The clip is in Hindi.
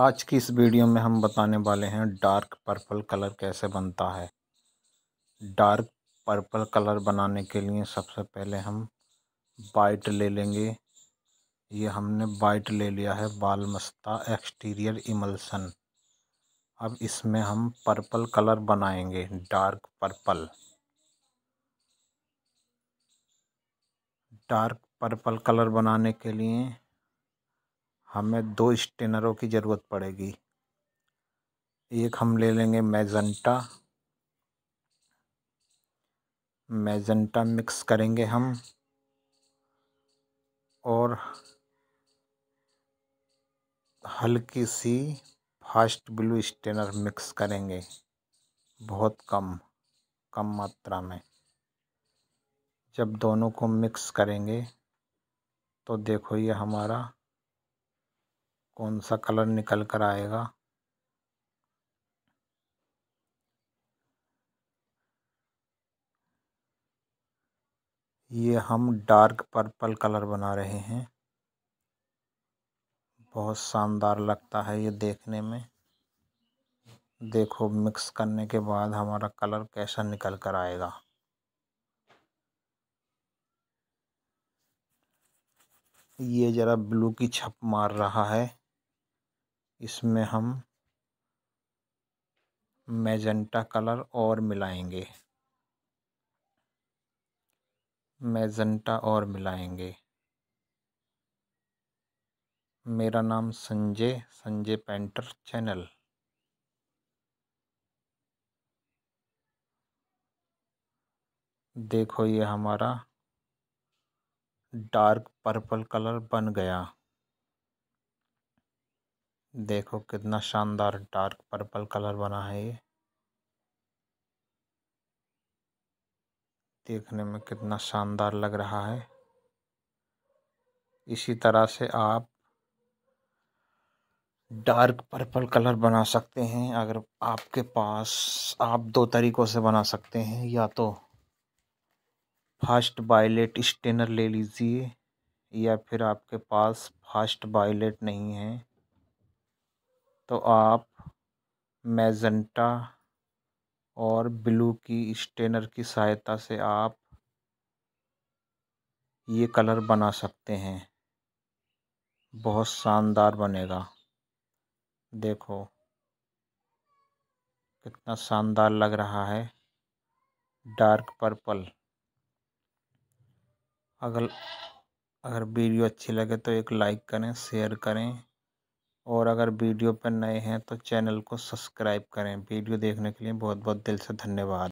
आज की इस वीडियो में हम बताने वाले हैं डार्क पर्पल कलर कैसे बनता है डार्क पर्पल कलर बनाने के लिए सबसे पहले हम वाइट ले लेंगे ये हमने वाइट ले लिया है बालमस्ता एक्सटीरियर इमल्सन अब इसमें हम पर्पल कलर बनाएंगे dark purple dark purple colour बनाने के लिए हमें दो स्टेनरों की ज़रूरत पड़ेगी एक हम ले लेंगे मैजेंटा मेजेंटा मिक्स करेंगे हम और हल्की सी फास्ट ब्लू स्टेनर मिक्स करेंगे बहुत कम कम मात्रा में जब दोनों को मिक्स करेंगे तो देखो ये हमारा कौन सा कलर निकल कर आएगा ये हम डार्क पर्पल कलर बना रहे हैं बहुत शानदार लगता है ये देखने में देखो मिक्स करने के बाद हमारा कलर कैसा निकल कर आएगा ये ज़रा ब्लू की छप मार रहा है इसमें हम मैजेंटा कलर और मिलाएंगे मैजेंटा और मिलाएंगे मेरा नाम संजय संजय पेंटर चैनल देखो ये हमारा डार्क पर्पल कलर बन गया देखो कितना शानदार डार्क पर्पल कलर बना है ये देखने में कितना शानदार लग रहा है इसी तरह से आप डार्क पर्पल कलर बना सकते हैं अगर आपके पास आप दो तरीक़ों से बना सकते हैं या तो फास्ट बायलेट स्टेनर ले लीजिए या फिर आपके पास फास्ट बायलेट नहीं है तो आप मैजेंटा और ब्लू की स्टेनर की सहायता से आप ये कलर बना सकते हैं बहुत शानदार बनेगा देखो कितना शानदार लग रहा है डार्क पर्पल अगर अगर वीडियो अच्छी लगे तो एक लाइक करें शेयर करें और अगर वीडियो पर नए हैं तो चैनल को सब्सक्राइब करें वीडियो देखने के लिए बहुत बहुत दिल से धन्यवाद